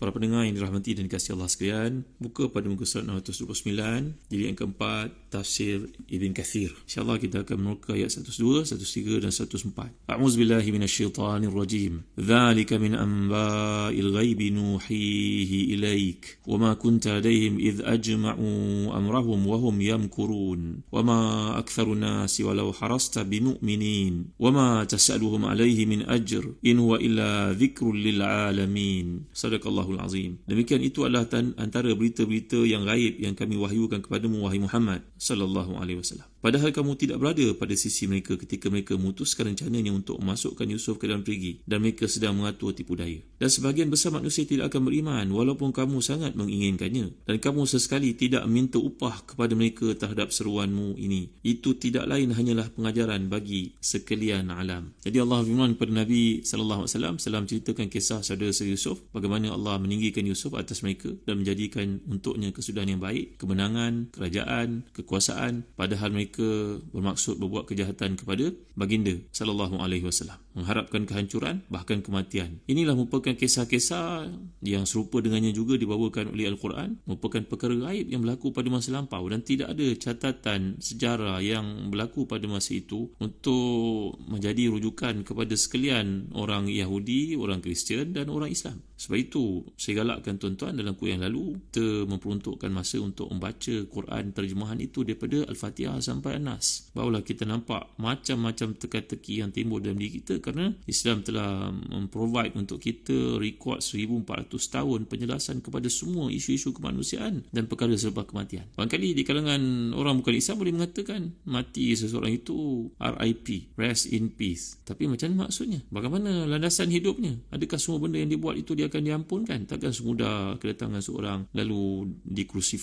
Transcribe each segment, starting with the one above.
Para pendengar yang dirahmati dan dikasihi Allah sekalian, buka pada muka surat 129, jilid yang keempat, tafsir Ibn Kathir. Allah kita akan menurutkan ayat 102, 103 dan 104. A'udzubillahi minasyaitanir rajim. Dzalika min anba'il ghaibi nuhihi ilaik. Wa ma kunta ladaihim id ajma'u amrahum wa hum yamkurun. Wa ma aktsaru nasi walau harasta bimu'minin. Wa ma tas'aluhum alaihi min ajr. In huwa illa dzikrul lil alamin. Sadaqallah Allahul Azim. Demikian itu adalah antara berita-berita yang gaib yang kami wahyukan kepada mu wahai Muhammad sallallahu alaihi wasallam. Padahal kamu tidak berada pada sisi mereka ketika mereka memutuskan rencananya untuk memasukkan Yusuf ke dalam perigi dan mereka sedang mengatur tipu daya. Dan sebahagian besar manusia tidak akan beriman walaupun kamu sangat menginginkannya dan kamu sesekali tidak minta upah kepada mereka terhadap seruanmu ini. Itu tidak lain hanyalah pengajaran bagi sekalian alam. Jadi Allah berfirman kepada Nabi SAW, SAW ceritakan kisah saudara Sir Yusuf bagaimana Allah meninggikan Yusuf atas mereka dan menjadikan untuknya kesudahan yang baik, kemenangan, kerajaan, kekuasaan padahal mereka mereka bermaksud berbuat kejahatan kepada baginda sallallahu alaihi wasallam mengharapkan kehancuran bahkan kematian inilah merupakan kisah-kisah yang serupa dengannya juga dibawakan oleh al-Quran merupakan perkara gaib yang berlaku pada masa lampau dan tidak ada catatan sejarah yang berlaku pada masa itu untuk menjadi rujukan kepada sekalian orang Yahudi orang Kristian dan orang Islam sebab itu saya galakkan tuan-tuan dalam kuliah yang lalu kita memperuntukkan masa untuk membaca Quran terjemahan itu daripada Al-Fatihah sampai Anas. nas barulah kita nampak macam-macam teka-teki yang timbul dalam diri kita kerana Islam telah memprovide untuk kita rekod 1400 tahun penjelasan kepada semua isu-isu kemanusiaan dan perkara selepas kematian. Barangkali di kalangan orang bukan Islam boleh mengatakan mati seseorang itu RIP, rest in peace. Tapi macam mana maksudnya? Bagaimana landasan hidupnya? Adakah semua benda yang dibuat itu dia akan diampunkan? Takkan semudah kedatangan seorang lalu dikrucifikan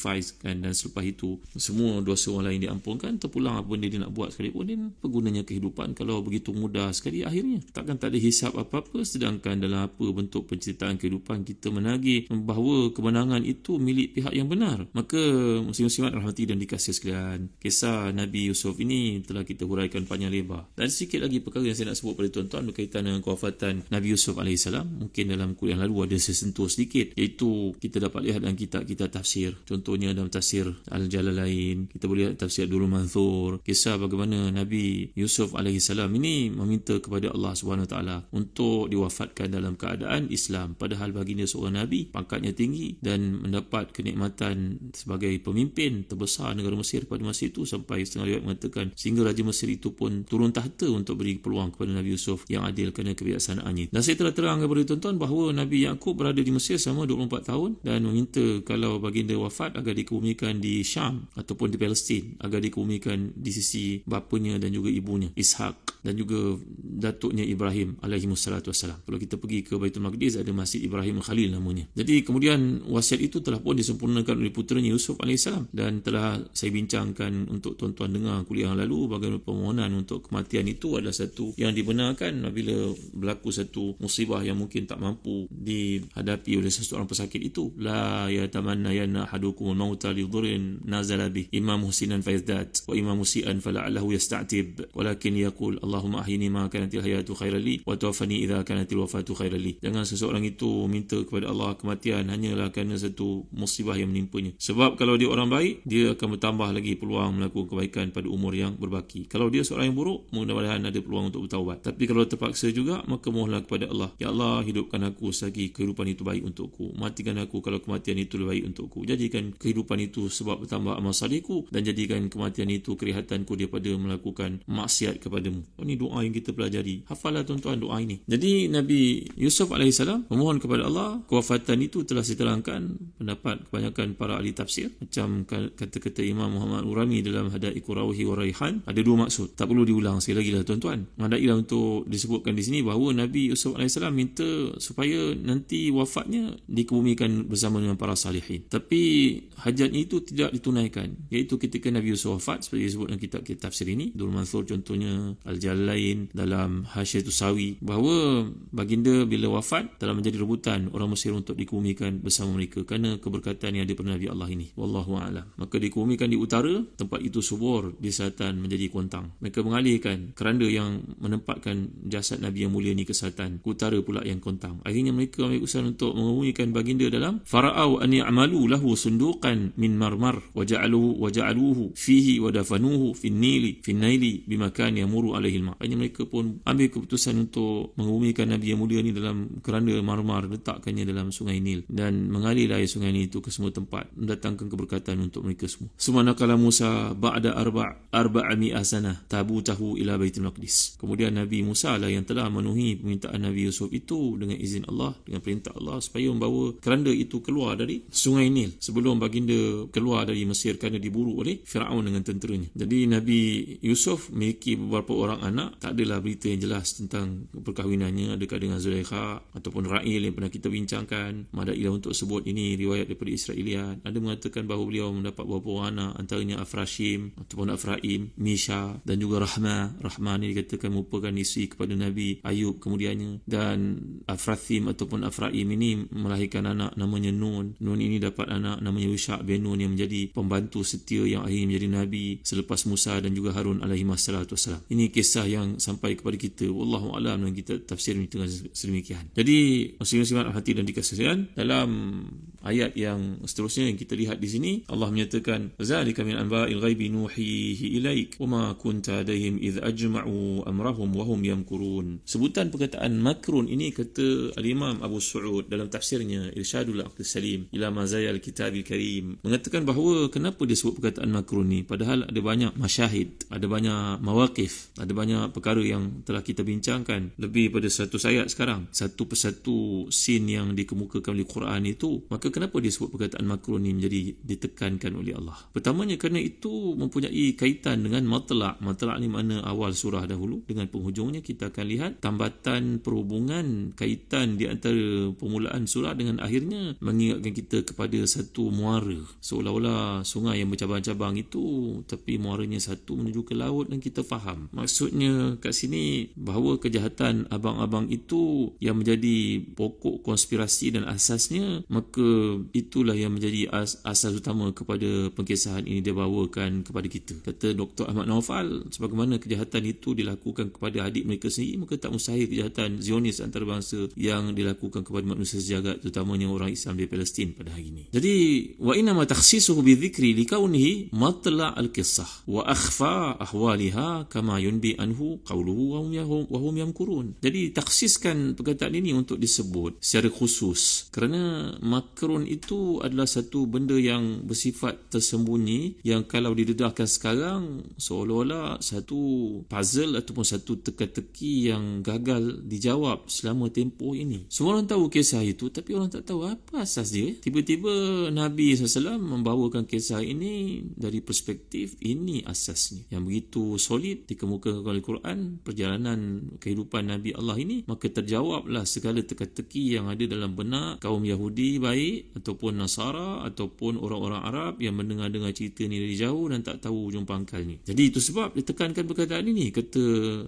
dan selepas itu semua dosa orang lain diampunkan terpulang apa benda dia nak buat sekalipun dia pergunanya kehidupan kalau begitu mudah sekali akhir sebagainya takkan tak ada hisap apa-apa sedangkan dalam apa bentuk penceritaan kehidupan kita menagih bahawa kemenangan itu milik pihak yang benar maka muslim-muslimat rahmati dan dikasih sekalian kisah Nabi Yusuf ini telah kita huraikan panjang lebar dan sedikit lagi perkara yang saya nak sebut pada tuan-tuan berkaitan dengan kewafatan Nabi Yusuf AS mungkin dalam kuliah yang lalu ada sesentuh sedikit iaitu kita dapat lihat dalam kitab kita tafsir contohnya dalam tafsir Al-Jalalain kita boleh lihat tafsir Durul Manthur kisah bagaimana Nabi Yusuf AS ini meminta kepada Allah SWT untuk diwafatkan dalam keadaan Islam padahal baginda seorang Nabi pangkatnya tinggi dan mendapat kenikmatan sebagai pemimpin terbesar negara Mesir pada masa itu sampai setengah riwayat mengatakan sehingga Raja Mesir itu pun turun tahta untuk beri peluang kepada Nabi Yusuf yang adil kerana kebiasaannya dan saya telah terang kepada tuan-tuan bahawa Nabi Yaakob berada di Mesir selama 24 tahun dan meminta kalau baginda wafat agar dikebumikan di Syam ataupun di Palestin agar dikebumikan di sisi bapanya dan juga ibunya Ishak dan juga Datuk atuknya Ibrahim alaihi salatu wasalam. Kalau kita pergi ke Baitul Maqdis ada Masjid Ibrahim Khalil namanya. Jadi kemudian wasiat itu telah pun disempurnakan oleh putranya Yusuf alaihi salam dan telah saya bincangkan untuk tuan-tuan dengar kuliah yang lalu bagaimana permohonan untuk kematian itu adalah satu yang dibenarkan apabila berlaku satu musibah yang mungkin tak mampu dihadapi oleh seseorang pesakit itu. La ya tamanna ya nahadukum mauta li dhurrin nazala bi imam husinan faizdat wa imam musian fala'allahu yasta'tib walakin yaqul Allahumma ahini ma kanatil hayat hayatu khairan li wa tawaffani idza kanatil wafatu khairan li jangan seseorang itu minta kepada Allah kematian hanyalah kerana satu musibah yang menimpanya sebab kalau dia orang baik dia akan bertambah lagi peluang melakukan kebaikan pada umur yang berbaki kalau dia seorang yang buruk mudah-mudahan ada peluang untuk bertaubat tapi kalau terpaksa juga maka mohonlah kepada Allah ya Allah hidupkan aku selagi kehidupan itu baik untukku matikan aku kalau kematian itu lebih baik untukku jadikan kehidupan itu sebab bertambah amal salihku dan jadikan kematian itu kerihatanku daripada melakukan maksiat kepadamu ini doa yang kita pelajari Hafalah tuan-tuan doa ini. Jadi Nabi Yusuf AS memohon kepada Allah, kewafatan itu telah diterangkan pendapat kebanyakan para ahli tafsir. Macam kata-kata Imam Muhammad Urami dalam hadaiku rawahi waraihan ada dua maksud. Tak perlu diulang sekali lagi lah tuan-tuan. Mandailah untuk disebutkan di sini bahawa Nabi Yusuf AS minta supaya nanti wafatnya dikebumikan bersama dengan para salihin. Tapi hajat itu tidak ditunaikan. Iaitu ketika Nabi Yusuf wafat, seperti disebut dalam kitab-kitab tafsir ini, Dul contohnya, Al-Jalain dalam Hashir Tusawi bahawa baginda bila wafat telah menjadi rebutan orang Mesir untuk dikumikan bersama mereka kerana keberkatan yang daripada Nabi Allah ini wallahu a'lam maka dikumikan di utara tempat itu subur di selatan menjadi kuantang mereka mengalihkan keranda yang menempatkan jasad Nabi yang mulia ni ke selatan ke utara pula yang kuantang akhirnya mereka ambil usaha untuk mengumumikan baginda dalam faraaw an ya'malu lahu sunduqan min marmar wa ja'alu wa fihi wadafanuhu dafanuhu fin nili fin nili bimakan yamuru alaihi al-ma'ani mereka pun ambil mengambil keputusan untuk mengumumkan Nabi yang mulia ni dalam keranda marmar letakkannya dalam sungai Nil dan mengalir air sungai ini itu ke semua tempat mendatangkan keberkatan untuk mereka semua semana kala Musa ba'da arba' arba' mi asana tabu tahu ila baitul maqdis kemudian Nabi Musa lah yang telah memenuhi permintaan Nabi Yusuf itu dengan izin Allah dengan perintah Allah supaya membawa keranda itu keluar dari sungai Nil sebelum baginda keluar dari Mesir kerana diburu oleh Firaun dengan tenteranya jadi Nabi Yusuf memiliki beberapa orang anak tak adalah berita yang jelas jelas tentang perkahwinannya dekat dengan Zulaikha ataupun Ra'il yang pernah kita bincangkan madailah untuk sebut ini riwayat daripada Israeliat ada mengatakan bahawa beliau mendapat beberapa orang anak antaranya Afrashim ataupun Afraim Misha dan juga Rahma Rahma ini dikatakan merupakan isteri kepada Nabi Ayub kemudiannya dan Afrathim ataupun Afraim ini melahirkan anak namanya Nun Nun ini dapat anak namanya Wishak bin Nun yang menjadi pembantu setia yang akhirnya menjadi Nabi selepas Musa dan juga Harun alaihi masallatu wasallam ini kisah yang sampai kepada kita kita wallahu alam dan kita tafsir ini dengan sedemikian jadi muslimin hati dan dikasihkan dalam ayat yang seterusnya yang kita lihat di sini Allah menyatakan zalika min anba'il ghaibi nuhihi ilaik wama kunta dahim id ajma'u amrahum wa hum yamkurun sebutan perkataan makrun ini kata al-imam Abu Su'ud dalam tafsirnya Irsyadul Aqd Salim ila mazayal kitabil karim mengatakan bahawa kenapa dia sebut perkataan makrun ni padahal ada banyak masyahid ada banyak mawaqif ada banyak perkara yang telah kita bincangkan lebih pada satu ayat sekarang satu persatu sin yang dikemukakan oleh Quran itu maka kenapa dia sebut perkataan makruh ini menjadi ditekankan oleh Allah pertamanya kerana itu mempunyai kaitan dengan matla' matla' ni mana awal surah dahulu dengan penghujungnya kita akan lihat tambatan perhubungan kaitan di antara permulaan surah dengan akhirnya mengingatkan kita kepada satu muara seolah-olah sungai yang bercabang-cabang itu tapi muaranya satu menuju ke laut dan kita faham maksudnya kat sini bahawa kejahatan abang-abang itu yang menjadi pokok konspirasi dan asasnya maka itulah yang menjadi as- asas utama kepada pengkisahan ini dia bawakan kepada kita kata Dr. Ahmad Naufal sebagaimana kejahatan itu dilakukan kepada adik mereka sendiri maka tak mustahil kejahatan Zionis antarabangsa yang dilakukan kepada manusia sejagat terutamanya orang Islam di Palestin pada hari ini jadi wa inna ma takhsisuhu bi dhikri li kaunihi matla al-qissah wa akhfa ahwaliha kama yunbi anhu qawluhu wa Wahum wa hum yamkurun. Jadi taksiskan perkataan ini untuk disebut secara khusus kerana makrun itu adalah satu benda yang bersifat tersembunyi yang kalau didedahkan sekarang seolah-olah satu puzzle ataupun satu teka-teki yang gagal dijawab selama tempoh ini. Semua orang tahu kisah itu tapi orang tak tahu apa asas dia. Tiba-tiba Nabi SAW membawakan kisah ini dari perspektif ini asasnya. Yang begitu solid dikemukakan oleh Quran perjalanan dengan kehidupan Nabi Allah ini maka terjawablah segala teka-teki yang ada dalam benak kaum Yahudi baik ataupun Nasara ataupun orang-orang Arab yang mendengar-dengar cerita ni dari jauh dan tak tahu ujung pangkal ni jadi itu sebab dia tekankan perkataan ini kata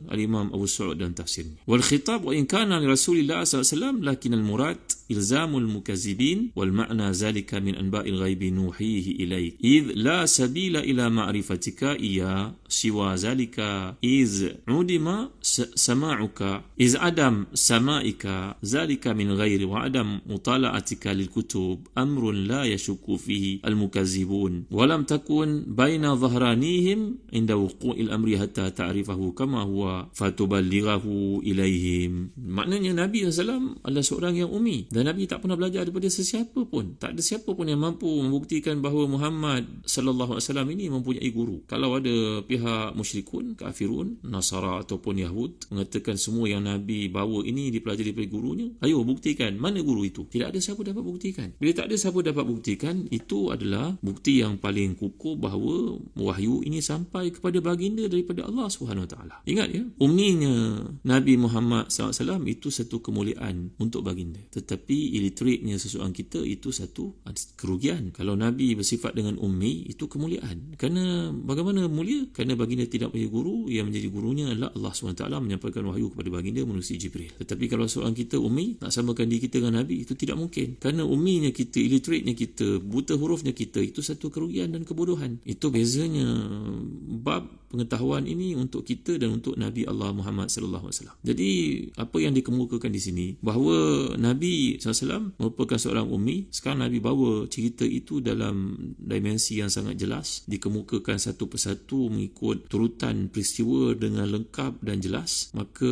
Al-Imam Abu Sa'ud dan tafsir wal khitab wa in kana li SAW lakin al-murad ilzamul mukazibin wal ma'na zalika min anba'il ghaibi nuhihi ilaih. id la sabila ila ma'rifatika iya siwa zalika iz udima سماعك إذ عدم سمائك ذلك من غير وعدم مطالعتك للكتب أمر لا يشك فيه المكذبون ولم تكن بين ظهرانيهم عند وقوع الأمر حتى تعرفه كما هو فتبلغه إليهم معنى النبي صلى الله عليه وسلم yang umi dan Nabi tak pernah belajar daripada sesiapa pun tak ada siapa pun yang mampu membuktikan bahawa Muhammad sallallahu alaihi wasallam ini mempunyai guru kalau ada pihak musyrikun kafirun nasara ataupun yahud Daud mengatakan semua yang Nabi bawa ini dipelajari daripada gurunya. Ayo buktikan, mana guru itu? Tidak ada siapa dapat buktikan. Bila tak ada siapa dapat buktikan, itu adalah bukti yang paling kukuh bahawa wahyu ini sampai kepada baginda daripada Allah Subhanahu Wa Taala. Ingat ya, umminya Nabi Muhammad SAW itu satu kemuliaan untuk baginda. Tetapi iliteratnya sesuatu kita itu satu kerugian. Kalau Nabi bersifat dengan ummi, itu kemuliaan. Kerana bagaimana mulia? Kerana baginda tidak punya guru, yang menjadi gurunya adalah Allah SWT Wasallam menyampaikan wahyu kepada baginda manusia Jibril. Tetapi kalau seorang kita ummi nak samakan diri kita dengan nabi itu tidak mungkin. karena umminya kita, illiterate-nya kita, buta hurufnya kita itu satu kerugian dan kebodohan. Itu bezanya bab pengetahuan ini untuk kita dan untuk Nabi Allah Muhammad sallallahu alaihi wasallam. Jadi apa yang dikemukakan di sini bahawa Nabi sallallahu alaihi wasallam merupakan seorang ummi, sekarang Nabi bawa cerita itu dalam dimensi yang sangat jelas dikemukakan satu persatu mengikut turutan peristiwa dengan lengkap dan jelas ikhlas maka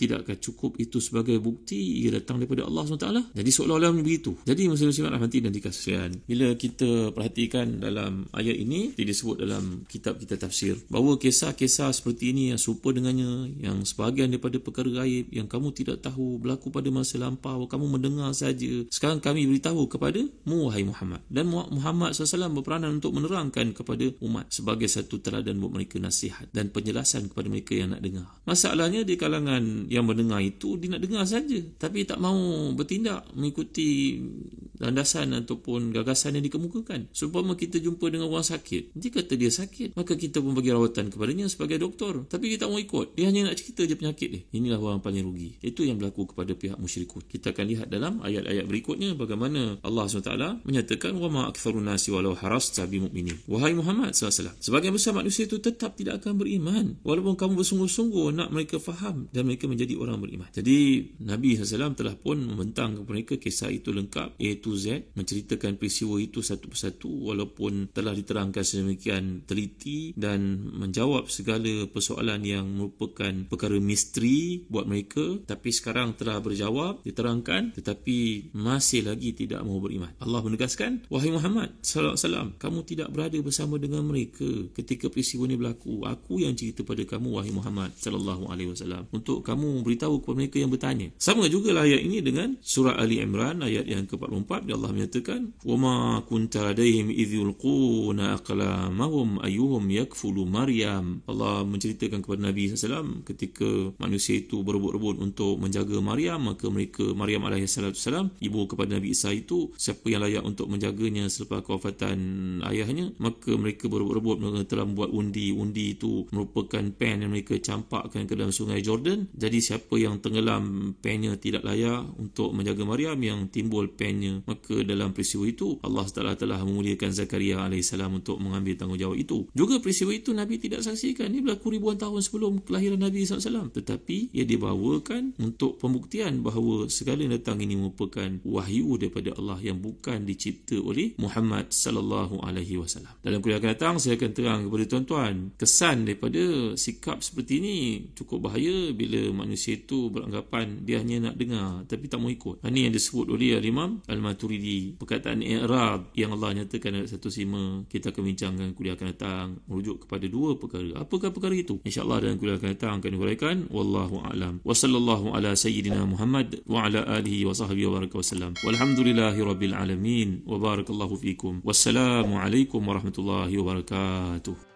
tidakkah cukup itu sebagai bukti ia datang daripada Allah SWT jadi seolah-olah begitu jadi muslim-muslim rahmati dan dikasihan bila kita perhatikan dalam ayat ini dia disebut dalam kitab kita tafsir bahawa kisah-kisah seperti ini yang serupa dengannya yang sebahagian daripada perkara gaib yang kamu tidak tahu berlaku pada masa lampau kamu mendengar saja sekarang kami beritahu kepada mu wahai Muhammad dan Muhammad SAW berperanan untuk menerangkan kepada umat sebagai satu teladan buat mereka nasihat dan penjelasan kepada mereka yang nak dengar Masalahnya di kalangan yang mendengar itu dia nak dengar saja tapi tak mau bertindak mengikuti landasan ataupun gagasan yang dikemukakan. supaya kita jumpa dengan orang sakit, dia kata dia sakit, maka kita pun bagi rawatan kepadanya sebagai doktor. Tapi kita tak mau ikut. Dia hanya nak cerita je penyakit dia. Inilah orang paling rugi. Itu yang berlaku kepada pihak musyrikun. Kita akan lihat dalam ayat-ayat berikutnya bagaimana Allah SWT menyatakan wa ma nasi walau harasta bi mu'minin. Wahai Muhammad SAW, sebagian besar manusia itu tetap tidak akan beriman walaupun kamu bersungguh-sungguh nak anak mereka faham dan mereka menjadi orang beriman. Jadi Nabi SAW telah pun membentang kepada mereka kisah itu lengkap A to Z menceritakan peristiwa itu satu persatu walaupun telah diterangkan sedemikian teliti dan menjawab segala persoalan yang merupakan perkara misteri buat mereka tapi sekarang telah berjawab diterangkan tetapi masih lagi tidak mau beriman. Allah menegaskan Wahai Muhammad SAW kamu tidak berada bersama dengan mereka ketika peristiwa ini berlaku. Aku yang cerita pada kamu Wahai Muhammad SAW sallallahu alaihi wasallam untuk kamu beritahu kepada mereka yang bertanya sama juga lah ayat ini dengan surah ali imran ayat yang ke-44 di ya Allah menyatakan wama kunta ladaihim idzulquna aqlamahum ayyuhum yakfulu maryam Allah menceritakan kepada nabi sallallahu ketika manusia itu berebut-rebut untuk menjaga maryam maka mereka maryam alaihi salam ibu kepada nabi isa itu siapa yang layak untuk menjaganya selepas kewafatan ayahnya maka mereka berebut-rebut mereka telah membuat undi undi itu merupakan pen yang mereka campakkan yang ke dalam sungai Jordan jadi siapa yang tenggelam pennya tidak layak untuk menjaga Maryam yang timbul pennya maka dalam peristiwa itu Allah SWT telah memuliakan Zakaria AS untuk mengambil tanggungjawab itu juga peristiwa itu Nabi tidak saksikan ini berlaku ribuan tahun sebelum kelahiran Nabi SAW tetapi ia dibawakan untuk pembuktian bahawa segala datang ini merupakan wahyu daripada Allah yang bukan dicipta oleh Muhammad sallallahu alaihi wasallam. Dalam kuliah akan datang saya akan terang kepada tuan-tuan kesan daripada sikap seperti ini cukup bahaya bila manusia itu beranggapan dia hanya nak dengar tapi tak mau ikut. Ini yang disebut oleh Imam Al-Maturidi. Perkataan i'rab yang Allah nyatakan dalam satu sima kita akan bincangkan kuliah akan datang merujuk kepada dua perkara. Apakah perkara itu? InsyaAllah dalam kuliah akan datang akan diuraikan. Wallahu a'lam. Wa ala sayyidina Muhammad wa ala alihi wa sahbihi wa baraka wa sallam. Walhamdulillahi alamin. Wa barakallahu fikum. Wassalamualaikum warahmatullahi wabarakatuh.